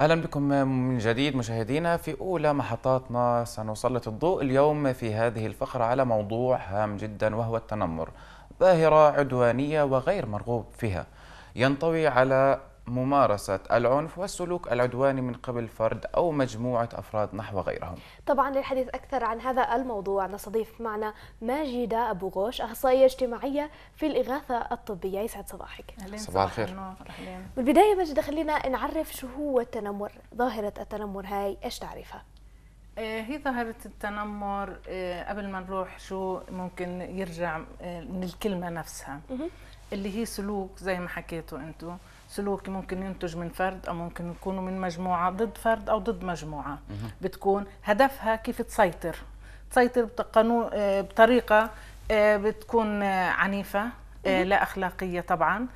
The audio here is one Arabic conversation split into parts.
اهلا بكم من جديد مشاهدينا في اولى محطاتنا سنسلط الضوء اليوم في هذه الفقره على موضوع هام جدا وهو التنمر ظاهره عدوانيه وغير مرغوب فيها ينطوي على ممارسة العنف والسلوك العدواني من قبل فرد أو مجموعة أفراد نحو غيرهم طبعا للحديث أكثر عن هذا الموضوع نستضيف معنا ماجدة أبو غوش أخصائية اجتماعية في الإغاثة الطبية يسعد صباحك صباح الخير بالبداية ماجدة خلينا نعرف شو هو التنمر ظاهرة التنمر هاي إيش تعريفها آه، هي ظاهرة التنمر آه، قبل ما نروح شو ممكن يرجع من آه، الكلمة نفسها اللي هي سلوك زي ما حكيتوا انتوا سلوك ممكن ينتج من فرد او ممكن يكونوا من مجموعه ضد فرد او ضد مجموعه بتكون هدفها كيف تسيطر تسيطر بقانون آه، بطريقه آه، بتكون آه، عنيفه لا اخلاقيه طبعا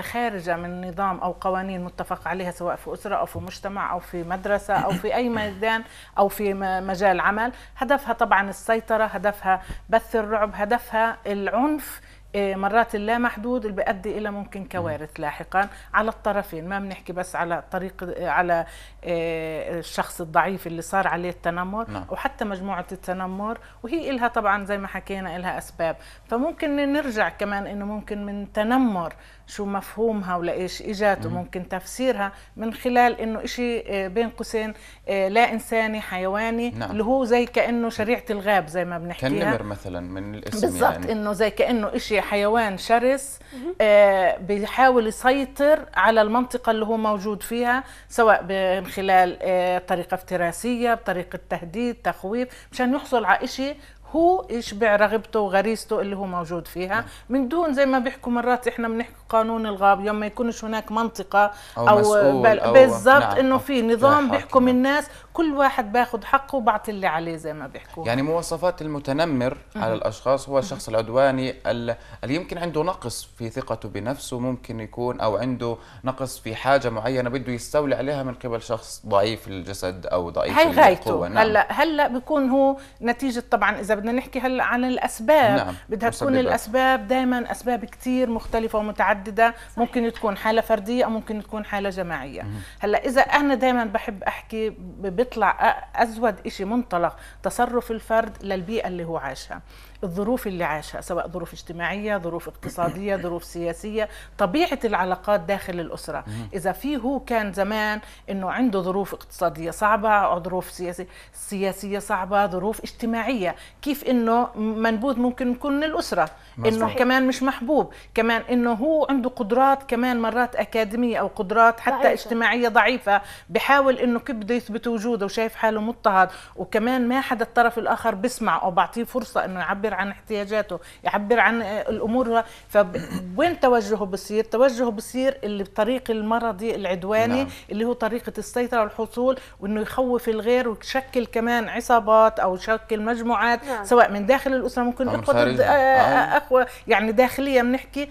خارجه من نظام او قوانين متفق عليها سواء في اسره او في مجتمع او في مدرسه او في اي ميدان او في مجال عمل هدفها طبعا السيطره هدفها بث الرعب هدفها العنف إيه، مرات اللا محدود اللي بيؤدي الى ممكن كوارث لاحقا على الطرفين ما بنحكي بس على طريق على إيه، الشخص الضعيف اللي صار عليه التنمر نعم. وحتى مجموعه التنمر وهي إلها طبعا زي ما حكينا إلها اسباب فممكن نرجع كمان انه ممكن من تنمر شو مفهومها ولايش اجت وممكن تفسيرها من خلال انه شيء إيه، بين قوسين لا انساني حيواني نعم. اللي هو زي كانه شريعه الغاب زي ما بنحكيها كالنمر مثلا من الاسم بالضبط يعني. انه زي كانه شيء حيوان شرس آه، بيحاول يسيطر على المنطقة اللي هو موجود فيها سواء من خلال آه، طريقة افتراسية بطريقة تهديد تخويف مشان يحصل على شيء هو يشبع رغبته وغريزته اللي هو موجود فيها نعم. من دون زي ما بيحكوا مرات احنا بنحكي قانون الغاب يوم ما يكونش هناك منطقه او, أو بالضبط نعم انه في نظام بيحكم الناس كل واحد باخذ حقه وبعطي اللي عليه زي ما بيحكوا يعني مواصفات المتنمر على الاشخاص هو الشخص العدواني اللي يمكن عنده نقص في ثقته بنفسه ممكن يكون او عنده نقص في حاجه معينه بده يستولي عليها من قبل شخص ضعيف الجسد او ضعيف هي غايته نعم. هلا هلا بيكون هو نتيجه طبعا اذا بدنا نحكي هلا عن الاسباب نعم. بدها تكون الاسباب دائما اسباب كثير مختلفه ومتعدده صحيح. ممكن تكون حاله فرديه او ممكن تكون حاله جماعيه مم. هلا اذا انا دائما بحب احكي بيطلع ازود شيء منطلق تصرف الفرد للبيئه اللي هو عايشها الظروف اللي عاشها سواء ظروف اجتماعيه ظروف اقتصاديه ظروف سياسيه طبيعه العلاقات داخل الاسره اذا في هو كان زمان انه عنده ظروف اقتصاديه صعبه ظروف سياسيه سياسيه صعبه ظروف اجتماعيه كيف انه منبوذ ممكن يكون من الاسره انه كمان مش محبوب كمان انه هو عنده قدرات كمان مرات اكاديميه او قدرات حتى ضعيفة. اجتماعيه ضعيفه بحاول انه كيف بده يثبت وجوده وشايف حاله مضطهد وكمان ما حدا الطرف الاخر بسمع او بعطيه فرصه انه يعبر يعبر عن احتياجاته يعبر عن آه، الامور فوين توجهه بصير توجهه بصير اللي بطريق المرضي العدواني نعم. اللي هو طريقه السيطره والحصول وانه يخوف الغير ويشكل كمان عصابات او يشكل مجموعات نعم. سواء من داخل الاسره ممكن اخوه آه، آه. اخوه يعني داخليا بنحكي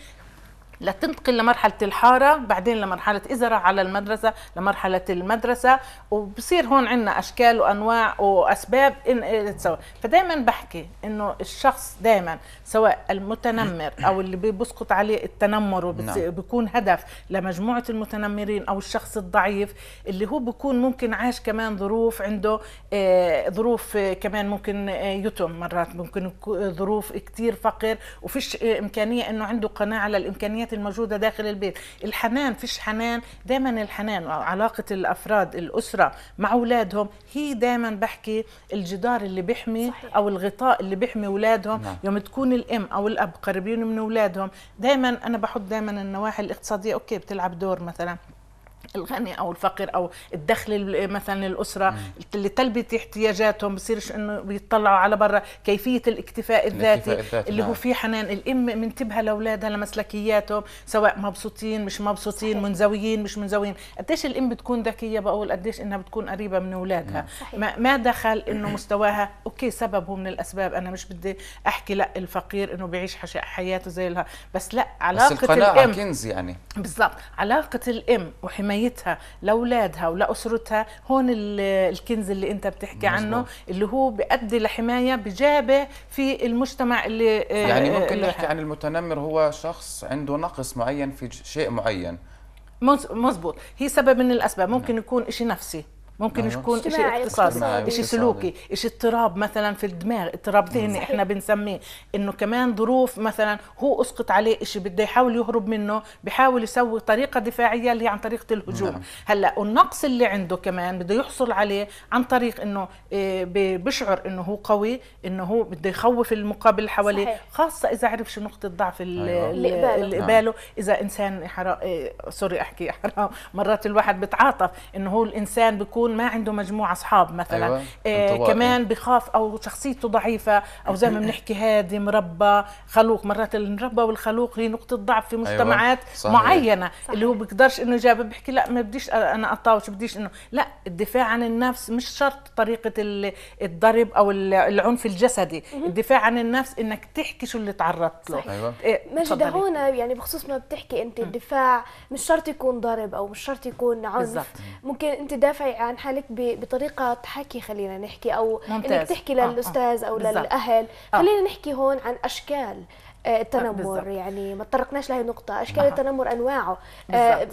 لتنتقل لمرحله الحاره بعدين لمرحله ازرع على المدرسه لمرحله المدرسه وبصير هون عندنا اشكال وانواع واسباب إن إيه تسوي فدائما بحكي انه الشخص دائما سواء المتنمر او اللي بيسقط عليه التنمر وبيكون نعم. هدف لمجموعه المتنمرين او الشخص الضعيف اللي هو بيكون ممكن عاش كمان ظروف عنده آه، ظروف آه، كمان ممكن آه، يتم مرات ممكن ظروف كتير فقر وفيش امكانيه انه عنده قناعه للامكانيات الموجوده داخل البيت الحنان فيش حنان دائما الحنان علاقه الافراد الاسره مع اولادهم هي دائما بحكي الجدار اللي بيحمي صحيح. او الغطاء اللي بيحمي اولادهم نعم. يوم تكون الام او الاب قريبين من اولادهم دائما انا بحط دائما النواحي الاقتصاديه اوكي بتلعب دور مثلا الغني او الفقير او الدخل مثلا للاسره لتلبيه احتياجاتهم بصيرش انه بيطلعوا على برا كيفيه الاكتفاء الذاتي الاكتفاء اللي نعم. هو في حنان الام منتبهه لاولادها لمسلكياتهم سواء مبسوطين مش مبسوطين صحيح. منزويين مش منزويين قديش الام بتكون ذكيه بقول قديش انها بتكون قريبه من اولادها نعم. ما, ما دخل انه مستواها اوكي سبب هو من الاسباب انا مش بدي احكي لا الفقير انه بيعيش حياته زي لها بس لا علاقه بس القناعة الام كنز يعني بالضبط علاقه الام وحمايه حمايتها لاولادها ولاسرتها هون الكنز اللي انت بتحكي مزبوط. عنه اللي هو بيؤدي لحمايه بجابه في المجتمع اللي آه، يعني آه، ممكن نحكي عن المتنمر هو شخص عنده نقص معين في شيء معين مزبوط هي سبب من الاسباب ممكن نعم. يكون شيء نفسي ممكن أيوه. يكون شيء اقتصادي شيء سلوكي شيء اضطراب مثلا في الدماغ اضطراب ذهني احنا بنسميه انه كمان ظروف مثلا هو اسقط عليه شيء بده يحاول يهرب منه بحاول يسوي طريقه دفاعيه اللي عن طريقه الهجوم نعم. هلا والنقص اللي عنده كمان بده يحصل عليه عن طريق انه آه، بيشعر انه هو قوي انه هو بده يخوف المقابل حواليه خاصه اذا عرف شو نقطه ضعف أيوة. اللي قباله نعم. اذا انسان حرام آه، سوري احكي حرام مرات الواحد بتعاطف انه هو الانسان بيكون ما عنده مجموعه اصحاب مثلا أيوة. آه كمان بخاف او شخصيته ضعيفه او زي ما بنحكي هادي مربى خلوق مرات المربى والخلوق هي نقطه ضعف في أيوة، مجتمعات أيوة. صحيح. معينه صحيح. اللي هو بيقدرش انه جاب بيحكي لا ما بديش انا اطاوش بديش انه لا الدفاع عن النفس مش شرط طريقه الضرب او العنف الجسدي الدفاع عن النفس انك تحكي شو اللي تعرضت له صحيح. أيوة. إيه مجد هون يعني بخصوص ما بتحكي انت الدفاع مش شرط يكون ضرب او مش شرط يكون عنف بالزبط. ممكن انت تدافعي عن حالك بطريقه تحكي خلينا نحكي او ممتاز. انك تحكي آه، آه. للاستاذ او بالزبط. للاهل آه. خلينا نحكي هون عن اشكال التنمر بالزبط. يعني ما تطرقناش لهي النقطة، أشكال آه. التنمر أنواعه آه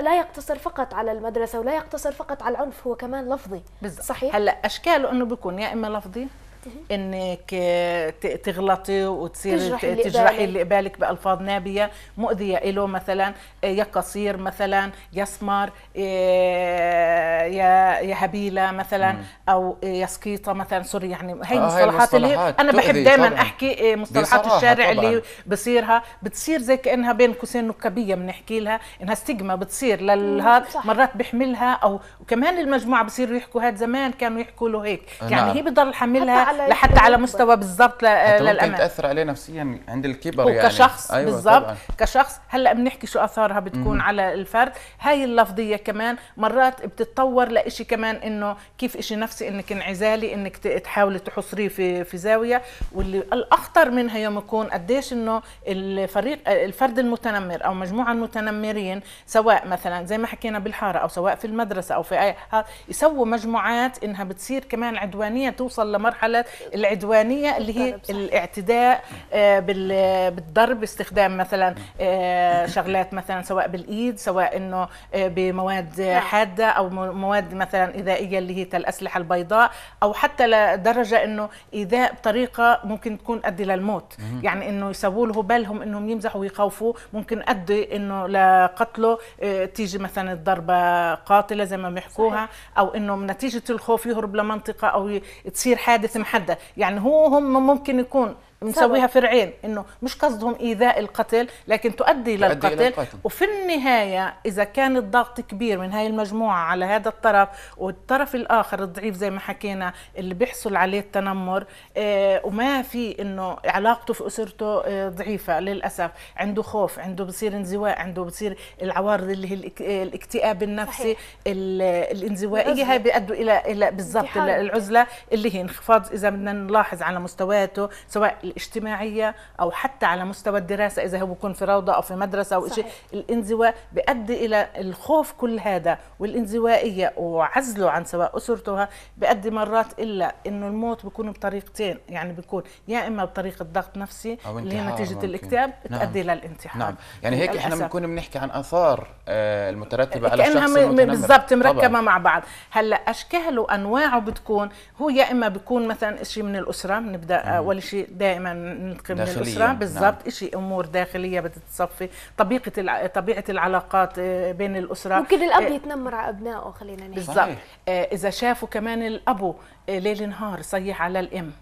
لا يقتصر فقط على المدرسة ولا يقتصر فقط على العنف هو كمان لفظي بالزبط. صحيح؟ هلا أشكاله أنه بيكون يا إما لفظي انك تغلطي وتصير تجرحي اللي قبالك بالفاظ نابيه مؤذيه له مثلا إيه، يا قصير مثلا يا سمار إيه، يا يا هبيله مثلا او إيه، يا سكيطه مثلا سوري يعني هي آه، المصطلحات اللي انا بحب دائما احكي مصطلحات الشارع طبعاً. اللي بصيرها بتصير زي كانها بين قوسين نكبيه بنحكي لها انها ستيغما بتصير للهاد مرات بيحملها او كمان المجموعه بصيروا يحكوا هاد زمان كانوا يحكوا له هيك آه، يعني نعم. هي بتضل حملها لحتى على مستوى بالظبط ممكن تاثر عليه نفسيا عند الكبر يعني كشخص أيوة بالظبط كشخص هلا بنحكي شو اثارها بتكون على الفرد هاي اللفظيه كمان مرات بتتطور لإشي كمان انه كيف إشي نفسي انك انعزالي انك تحاولي تحصريه في في زاويه واللي الاخطر منها يوم يكون قديش انه الفريق الفرد المتنمر او مجموعه المتنمرين سواء مثلا زي ما حكينا بالحاره او سواء في المدرسه او في اي يسووا مجموعات انها بتصير كمان عدوانيه توصل لمرحله الحالات العدوانيه اللي هي الاعتداء آه، بالضرب استخدام مثلا آه، شغلات مثلا سواء بالايد سواء انه آه، بمواد نعم. حاده او مواد مثلا ايذائيه اللي هي الأسلحة البيضاء او حتى لدرجه انه ايذاء بطريقه ممكن تكون ادي للموت يعني انه يسووا له بالهم انهم يمزحوا ويخوفوا ممكن ادي انه لقتله تيجي مثلا الضربه قاتله زي ما بيحكوها او انه نتيجه الخوف يهرب لمنطقه او تصير حادث محدد يعني هو هم ممكن يكون بنسويها فرعين انه مش قصدهم ايذاء القتل لكن تؤدي, تؤدي للقتل إلى القتل. وفي النهايه اذا كان الضغط كبير من هاي المجموعه على هذا الطرف والطرف الاخر الضعيف زي ما حكينا اللي بيحصل عليه التنمر آه وما في انه علاقته في اسرته آه ضعيفه للاسف عنده خوف عنده بصير انزواء عنده بصير العوارض اللي هي آه، الاكتئاب النفسي الانزوائيه هاي بيؤدوا الى الى بالضبط العزله اللي هي انخفاض اذا بدنا نلاحظ على مستوياته سواء الاجتماعيه او حتى على مستوى الدراسه اذا هو بيكون في روضه او في مدرسه او شيء الانزواء بيؤدي الى الخوف كل هذا والانزوائيه وعزله عن سواء اسرتها بيؤدي مرات الا انه الموت بيكون بطريقتين يعني بيكون يا اما بطريقه ضغط نفسي اللي هي نتيجه الاكتئاب تؤدي نعم. للانتحار نعم يعني هيك احنا بنكون بنحكي عن اثار آه، المترتبه على الشخص بالضبط مركبه طبعا. مع بعض هلا اشكاله وانواعه بتكون هو يا اما بيكون مثلا شيء من الاسره بنبدا اول آه، شيء دائما دائما ننتقل من الاسره نعم. بالضبط نعم. شيء امور داخليه بتتصفي طبيعه الع... طبيعه العلاقات آه، بين الاسره ممكن الاب آه، يتنمر على ابنائه خلينا نحكي بالضبط آه، اذا شافوا كمان الابو ليل نهار صيح على الام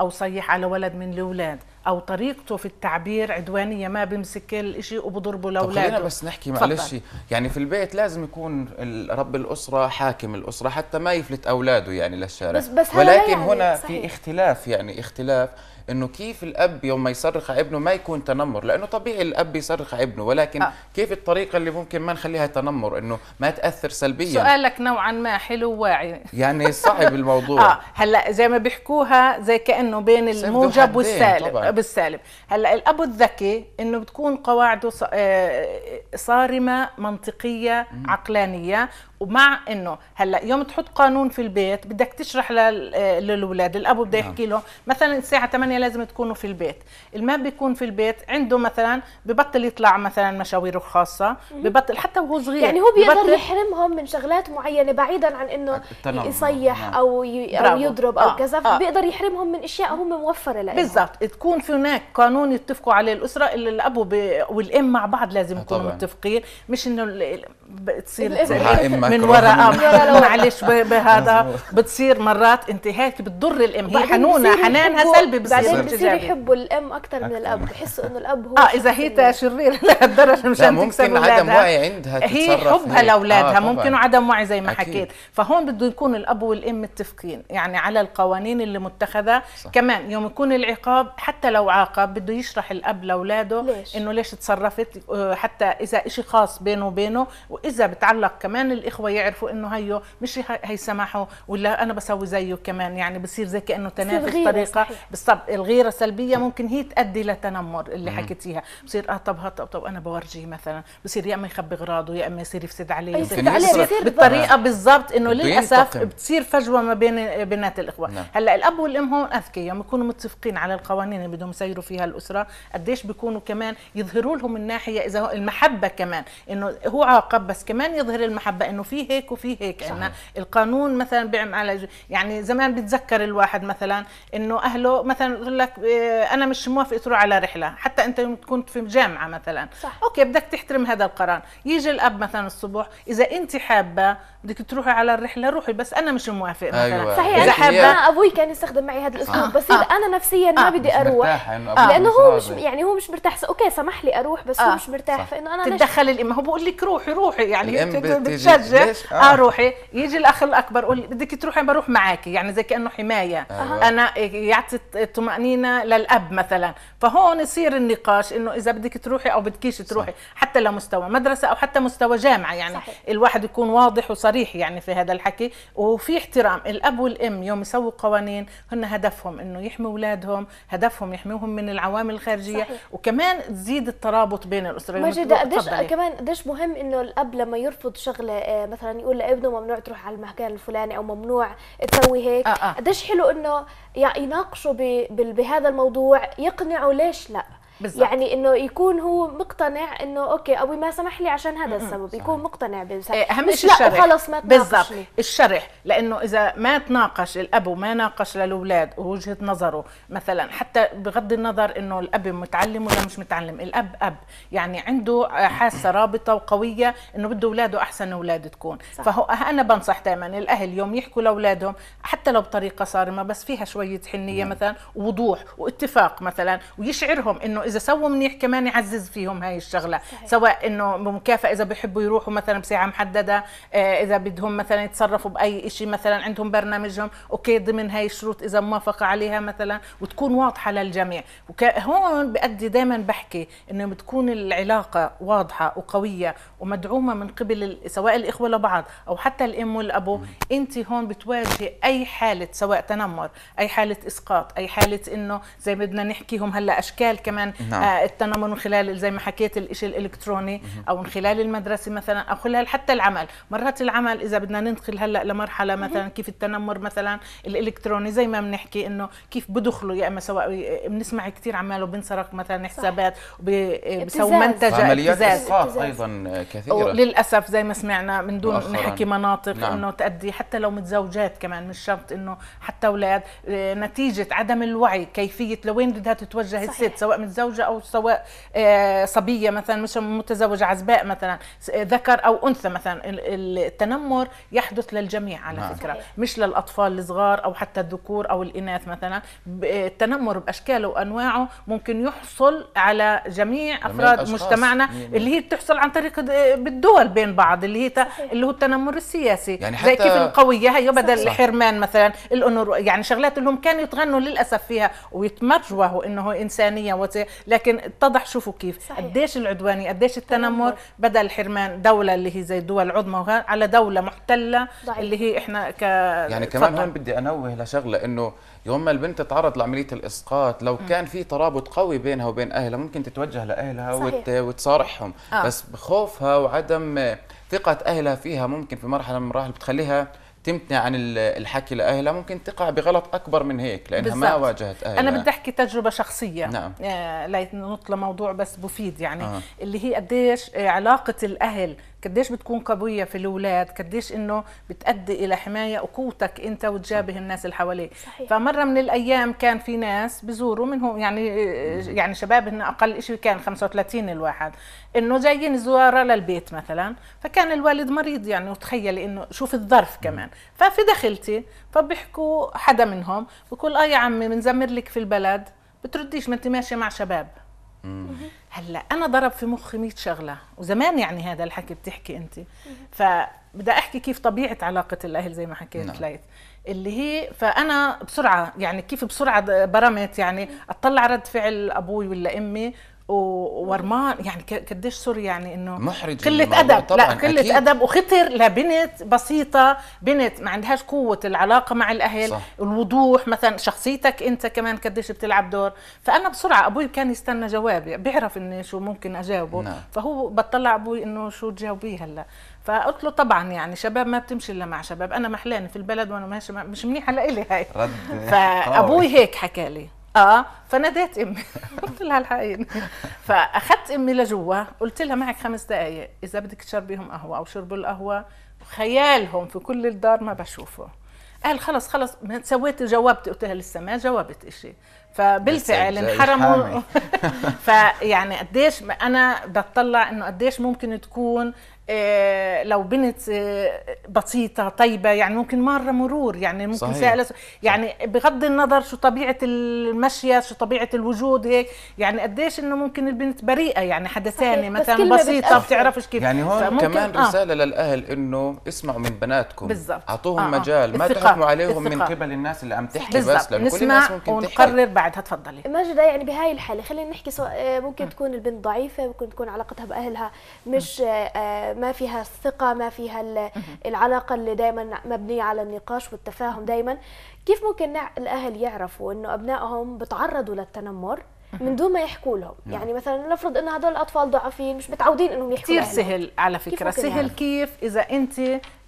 او صيح على ولد من الاولاد او طريقته في التعبير عدوانيه ما بمسك شيء وبضربه لاولاده خلينا بس نحكي معلش يعني في البيت لازم يكون رب الاسره حاكم الاسره حتى ما يفلت اولاده يعني للشارع بس بس ولكن يعني هنا صحيح. في اختلاف يعني اختلاف انه كيف الاب يوم ما يصرخ على ابنه ما يكون تنمر لانه طبيعي الاب يصرخ على ابنه ولكن آه. كيف الطريقه اللي ممكن ما نخليها تنمر انه ما تاثر سلبيا سؤالك نوعا ما حلو واعي يعني صعب الموضوع اه هلا زي ما بيحكوها زي كانه بين الموجب والسالب طبعاً. بالسالب هلا الاب الذكي انه بتكون قواعده آه، صارمه منطقيه عقلانيه ومع انه هلا يوم تحط قانون في البيت بدك تشرح للاولاد الاب بده نعم. يحكي لهم مثلا الساعه 8 لازم تكونوا في البيت الما بيكون في البيت عنده مثلا ببطل يطلع مثلا مشاويره الخاصه ببطل حتى وهو صغير يعني هو بيقدر يحرمهم من شغلات معينه بعيدا عن انه يصيح نعم. او او يضرب او آه. كذا آه. بيقدر يحرمهم من اشياء هم موفره لهم بالضبط تكون في هناك قانون يتفقوا عليه الاسره اللي الاب والام مع بعض لازم آه، يكونوا متفقين مش انه تصير من وراء معلش بهذا بتصير مرات انت هيك بتضر الام هي يعني حنونه حنانها سلبي بصير بعدين بصير يحبوا الام اكثر من الاب بحسوا انه الاب هو اه اذا هي شريره لهالدرجه مشان تكسب ممكن عدم وعي عندها هي حبها آه، لاولادها ممكن عدم وعي زي ما حكيت فهون بده يكون الاب والام متفقين يعني على القوانين اللي متخذه كمان يوم يكون العقاب حتى لو عاقب بده يشرح الاب لاولاده انه ليش تصرفت آه، حتى اذا شيء خاص بينه وبينه واذا بتعلق كمان الاخوه الاخوه يعرفوا انه هيو مش هي سماحه ولا انا بسوي زيه كمان يعني بصير زي كانه تنافس طريقه بالضبط الغيره سلبيه ممكن هي تؤدي لتنمر اللي حكيتيها بصير اه طب طب طب انا بورجيه مثلا بصير يا اما يخبي اغراضه يا اما يصير يفسد عليه يفسد عليه بالطريقه نعم. بالضبط انه للاسف بتصير فجوه ما بين بنات الاخوه نعم. هلا الاب والام هون اذكياء بيكونوا متفقين على القوانين اللي بدهم يسيروا فيها الاسره قديش بيكونوا كمان يظهروا لهم الناحيه اذا المحبه كمان انه هو عاقب بس كمان يظهر المحبه انه انه في هيك وفي هيك صحيح. انه القانون مثلا بيعمل على يعني زمان بتذكر الواحد مثلا انه اهله مثلا يقول لك إيه، انا مش موافق تروح على رحله حتى انت كنت في جامعه مثلا صح. اوكي بدك تحترم هذا القرار يجي الاب مثلا الصبح اذا انت حابه بدك تروحي على الرحله روحي بس انا مش موافق مثلا أيوة. صحيح اذا حابه ابوي كان يستخدم معي هذا الاسلوب آه. بس آه. انا نفسيا آه. ما بدي اروح آه. لانه هو مش يعني هو مش مرتاح اوكي سمح لي اروح بس آه. هو مش مرتاح فانه انا تتدخل الام هو بقول لك روحي روحي يعني بتشجع آه. اه روحي يجي الاخ الاكبر يقول بدك تروحي بروح معك يعني زي كانه حمايه آه. انا يعطي الطمانينه للاب مثلا فهون يصير النقاش انه اذا بدك تروحي او بدكيش تروحي صح. حتى لمستوى مدرسه او حتى مستوى جامعه يعني صحيح. الواحد يكون واضح وصريح صريح يعني في هذا الحكي وفي احترام الاب والام يوم يسووا قوانين هن هدفهم انه يحموا اولادهم هدفهم يحموهم من العوامل الخارجيه صحيح. وكمان تزيد الترابط بين الاسره ماجد قديش كمان قديش مهم انه الاب لما يرفض شغله آه، مثلا يقول لابنه ممنوع تروح على المكان الفلاني او ممنوع تسوي هيك قديش آه آه. حلو انه يناقشوا بهذا الموضوع يقنعوا ليش لا بالزبط. يعني انه يكون هو مقتنع انه اوكي ابوي ما سمح لي عشان هذا السبب يكون مقتنع بالسبب إيه، اهم شيء الشرح خلص ما بالضبط الشرح لانه اذا ما تناقش الاب وما ناقش للاولاد وجهه نظره مثلا حتى بغض النظر انه الاب متعلم ولا مش متعلم الاب اب يعني عنده حاسه رابطه وقويه انه بده اولاده احسن اولاد تكون صح. فهو أه، انا بنصح دائما الاهل يوم يحكوا لاولادهم حتى لو بطريقه صارمه بس فيها شويه حنيه مثلا ووضوح واتفاق مثلا ويشعرهم انه اذا سووا منيح كمان يعزز فيهم هاي الشغله صحيح. سواء انه بمكافاه اذا بيحبوا يروحوا مثلا بساعه محدده آه، اذا بدهم مثلا يتصرفوا باي شيء مثلا عندهم برنامجهم اوكي ضمن هاي الشروط اذا موافقه عليها مثلا وتكون واضحه للجميع وهون بأدي دائما بحكي انه بتكون العلاقه واضحه وقويه ومدعومه من قبل سواء الاخوه لبعض او حتى الام والابو انت هون بتواجهي اي حاله سواء تنمر اي حاله اسقاط اي حاله انه زي بدنا نحكيهم هلا اشكال كمان نعم. آه، التنمر من خلال زي ما حكيت الشيء الالكتروني او من خلال المدرسه مثلا او خلال حتى العمل مرات العمل اذا بدنا ننتقل هلا لمرحله مثلا كيف التنمر مثلا الالكتروني زي ما بنحكي انه كيف بدخلوا يا اما سواء بنسمع كثير عماله بنسرق مثلا حسابات وبيسووا منتج عمليات اسقاط ايضا كثيره للاسف زي ما سمعنا من دون نحكي مناطق نعم. انه تأدي حتى لو متزوجات كمان مش شرط انه حتى اولاد آه، نتيجه عدم الوعي كيفيه لوين بدها تتوجه الست سواء متزوجه زوجه او سواء آه، صبيه مثلا مش متزوجه عزباء مثلا آه، ذكر او انثى مثلا التنمر يحدث للجميع على نعم. فكره مش للاطفال الصغار او حتى الذكور او الاناث مثلا آه، التنمر باشكاله وانواعه ممكن يحصل على جميع افراد جميع مجتمعنا مين. اللي هي بتحصل عن طريق بالدول بين بعض اللي هي اللي هو التنمر السياسي يعني حتى زي كيف القويه هي بدل صح. الحرمان مثلا الانور يعني شغلات اللي هم كانوا يتغنوا للاسف فيها ويتمرجوه انه انسانيه لكن اتضح شوفوا كيف صحيح. قديش العدواني قديش التنمر بدا الحرمان دوله اللي هي زي الدول العظمى على دوله محتله ضعيف. اللي هي احنا ك يعني كمان هون بدي انوه لشغله انه يوم ما البنت تعرض لعمليه الاسقاط لو كان في ترابط قوي بينها وبين اهلها ممكن تتوجه لاهلها وت... وتصارحهم آه. بس بخوفها وعدم ثقه اهلها فيها ممكن في مرحله من المراحل بتخليها تمتنع عن الحكي لاهلها ممكن تقع بغلط اكبر من هيك لانها بالزبط. ما واجهت اهلها انا بدي احكي تجربه شخصيه نعم آه لا نطلع موضوع بس مفيد يعني آه. اللي هي قديش علاقه الاهل قديش بتكون قوية في الأولاد قديش إنه بتأدي إلى حماية وقوتك أنت وتجابه الناس اللي حواليك فمرة من الأيام كان في ناس بزوروا منهم يعني يعني شباب إنه أقل شيء كان 35 الواحد إنه جايين زوارة للبيت مثلا فكان الوالد مريض يعني وتخيلي إنه شوف الظرف كمان ففي دخلتي فبيحكوا حدا منهم بقول آه يا عمي بنزمر لك في البلد بترديش ما أنت ماشية مع شباب هلا انا ضرب في مخي 100 شغله وزمان يعني هذا الحكي بتحكي انت فبدي احكي كيف طبيعه علاقه الاهل زي ما حكيت نعم. ليث اللي هي فانا بسرعه يعني كيف بسرعه برمت يعني اطلع رد فعل ابوي ولا امي وورمان يعني قديش سوري يعني انه محرج قله ادب طبعاً لا قله ادب وخطر لبنت بسيطه بنت ما عندهاش قوه العلاقه مع الاهل صح. الوضوح مثلا شخصيتك انت كمان قديش بتلعب دور فانا بسرعه ابوي كان يستنى جوابي بيعرف اني شو ممكن اجاوبه نعم. فهو بطلع ابوي انه شو تجاوبيه هلا فقلت له طبعا يعني شباب ما بتمشي الا مع شباب انا محلاني في البلد وانا ماشي مش منيحه لإلي هاي فابوي آه. هيك حكى لي اه فناديت امي قلت لها الحقيقة فاخذت امي لجوا قلت لها معك خمس دقائق اذا بدك تشربيهم قهوه او شربوا القهوه خيالهم في كل الدار ما بشوفه قال خلص خلص ما سويت جاوبت قلت لها لسه ما جاوبت شيء فبالفعل انحرموا فيعني قديش انا بتطلع انه قديش ممكن تكون آه، لو بنت آه، بسيطة طيبة يعني ممكن مرة مرور يعني ممكن صحيح. سائلة يعني بغض النظر شو طبيعة المشية شو طبيعة الوجود هيك يعني قديش انه ممكن البنت بريئة يعني حدا ثاني مثلا بسيطة بتعرفش كيف يعني هون كمان آه. رسالة للأهل انه اسمعوا من بناتكم بالزبط. اعطوهم آه،, آه. مجال ما تحكموا عليهم الثقة. من قبل الناس اللي عم تحكي بالزبط. بس لأن كل الناس ممكن ونقرر بعدها تفضلي ماجدة يعني بهاي الحالة خلينا نحكي سو... ممكن م. تكون البنت ضعيفة ممكن تكون علاقتها بأهلها مش م. ما فيها الثقه ما فيها العلاقه اللي دايما مبنيه على النقاش والتفاهم دايما كيف ممكن الاهل يعرفوا انه ابنائهم بتعرضوا للتنمر من دون ما يحكوا لهم نعم. يعني مثلا نفرض ان هدول الاطفال ضعفين مش متعودين انهم يحكوا كثير سهل على فكره كيف سهل كيف اذا انت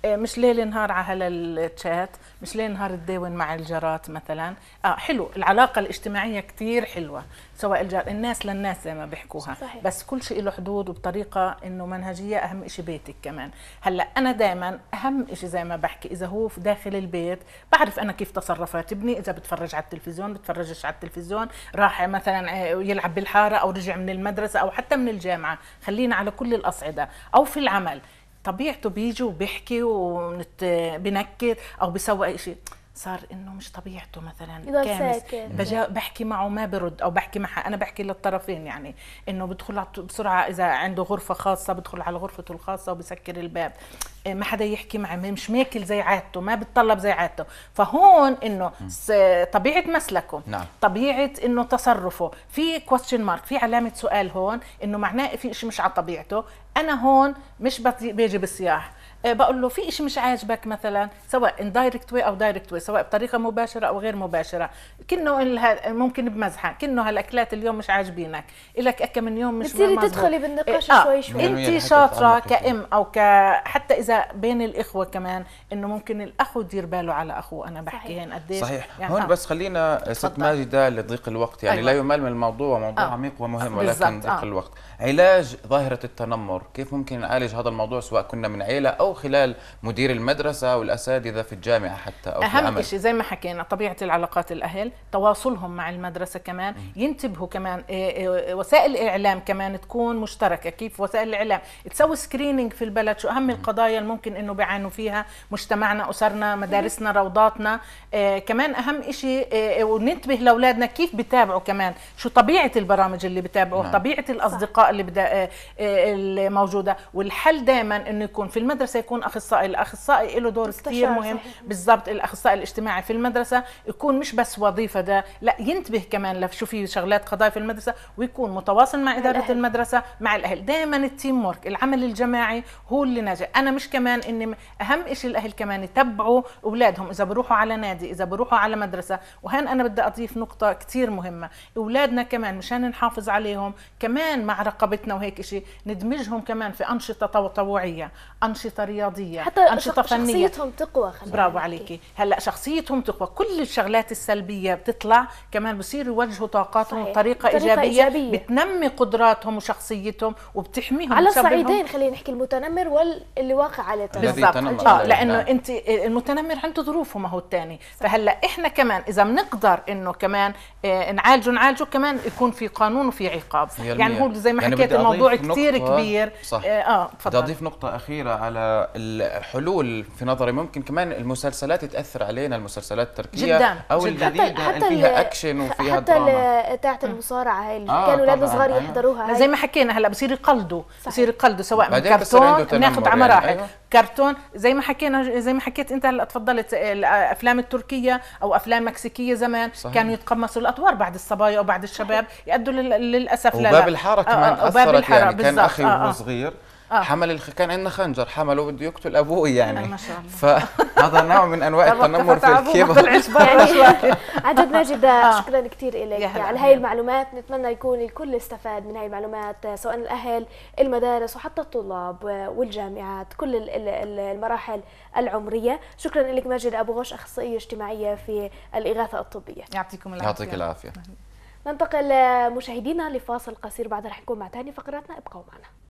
إيه، مش ليل نهار على الشات مش ليل نهار تداون مع الجارات مثلا اه حلو العلاقه الاجتماعيه كثير حلوه سواء الجار الناس للناس زي ما بيحكوها صحيح. بس كل شيء له حدود وبطريقه انه منهجيه اهم شيء بيتك كمان هلا انا دائما اهم شيء زي ما بحكي اذا هو في داخل البيت بعرف انا كيف تصرفات ابني اذا بتفرج على التلفزيون بتفرجش على التلفزيون راح مثلا آه، يلعب بالحاره او رجع من المدرسه او حتى من الجامعه خلينا على كل الاصعده او في العمل طبيعته بيجي وبيحكي وبنكر او اي شيء صار انه مش طبيعته مثلا كامس بجا بحكي معه ما برد او بحكي معها انا بحكي للطرفين يعني انه بدخل بسرعه اذا عنده غرفه خاصه بدخل على غرفته الخاصه وبسكر الباب إيه، ما حدا يحكي معه مش ماكل زي عادته ما بتطلب زي عادته فهون انه طبيعه مسلكه نعم. طبيعه انه تصرفه في كويستشن مارك في علامه سؤال هون انه معناه في شيء مش على طبيعته انا هون مش بيجي بالصياح آه، بقول له في شيء مش عاجبك مثلا سواء ان دايركت واي او دايركت واي سواء بطريقه مباشره او غير مباشره كنه ممكن بمزحه كنه هالاكلات اليوم مش عاجبينك لك كم من يوم مش بتصيري تدخلي بالنقاش آه. شوي شوي انت شاطره كام او ك حتى اذا بين الاخوه كمان انه ممكن الاخ يدير باله على اخوه انا بحكي هين قديش صحيح يعني هون آه. بس خلينا ست ماجده لضيق الوقت يعني أيوة. لا يمل من الموضوع موضوع آه. عميق ومهم ولكن آه. ضيق آه. الوقت علاج ظاهره التنمر كيف ممكن نعالج هذا الموضوع سواء كنا من عيله او خلال مدير المدرسة والأساتذة في الجامعة حتى أو أهم شيء زي ما حكينا طبيعة العلاقات الأهل تواصلهم مع المدرسة كمان ينتبهوا كمان إيه، إيه، وسائل الإعلام كمان تكون مشتركة كيف وسائل الإعلام تسوي سكرينينج في البلد شو أهم القضايا الممكن أنه بيعانوا فيها مجتمعنا أسرنا مدارسنا روضاتنا إيه، كمان أهم شيء وننتبه لأولادنا كيف بتابعوا كمان شو طبيعة البرامج اللي بتابعوها نعم. طبيعة الأصدقاء اللي الموجودة والحل دائما أنه يكون في المدرسة يكون اخصائي الاخصائي له دور كثير مهم بالضبط الاخصائي الاجتماعي في المدرسه يكون مش بس وظيفه ده لا ينتبه كمان لشو في شغلات قضايا في المدرسه ويكون متواصل مع اداره الأهل. المدرسه مع الاهل دائما التيم ورك العمل الجماعي هو اللي ناجح انا مش كمان ان اهم شيء الاهل كمان يتبعوا اولادهم اذا بروحوا على نادي اذا بروحوا على مدرسه وهان انا بدي اضيف نقطه كثير مهمه اولادنا كمان مشان نحافظ عليهم كمان مع رقبتنا وهيك شيء ندمجهم كمان في انشطه تطوعيه انشطه رياضية حتى أنشطة فنية شخصيتهم تقوى خلينا برافو عليكي هلا شخصيتهم تقوى كل الشغلات السلبية بتطلع كمان بصير يوجهوا طاقاتهم صحيح. بطريقة إيجابية, إيجابية بتنمي قدراتهم وشخصيتهم وبتحميهم على الصعيدين خلينا نحكي المتنمر واللي واقع على بالضبط اه لأنه نعم. أنت المتنمر عنده ظروفه ما هو الثاني فهلا إحنا كمان إذا بنقدر إنه كمان آه، نعالجه نعالجه كمان يكون في قانون وفي عقاب يعني هو زي ما يعني حكيت الموضوع كثير كبير صح. اه, آه، بدي اضيف نقطه اخيره على الحلول في نظري ممكن كمان المسلسلات تاثر علينا المسلسلات التركيه جدا او الجديده حتى اللي فيها اكشن وفيها حتى دراما بتاعت المصارعه هاي اللي آه كانوا اولاد صغار يحضروها زي ما حكينا هلا بصير يقلدوا بصير يقلدوا سواء من كرتون ناخذ على يعني. مراحل يعني. أيوة. كرتون زي ما حكينا زي ما حكيت انت هلا تفضلت الافلام التركيه او افلام مكسيكيه زمان صحيح. كانوا يتقمصوا الادوار بعد الصبايا وبعد الشباب يؤدوا للاسف وباب الحاره كمان آه، اثرت آه، يعني كان اخي آه، وهو صغير آه. حمل الخ... كان عندنا خنجر حمله بده يقتل ابوه يعني ما شاء الله فهذا نوع من انواع التنمر في الكبر يعني عجب ماجد آه. شكرا كثير لك على هاي المعلومات نتمنى يكون الكل استفاد من هاي المعلومات سواء الاهل المدارس وحتى الطلاب آه، والجامعات كل المراحل العمريه شكرا لك ماجد ابو غوش اخصائيه اجتماعيه في الاغاثه الطبيه يعطيكم العافيه يعطيك العافيه ننتقل آه، مشاهدينا لفاصل قصير بعدها رح نكون مع تاني فقراتنا ابقوا معنا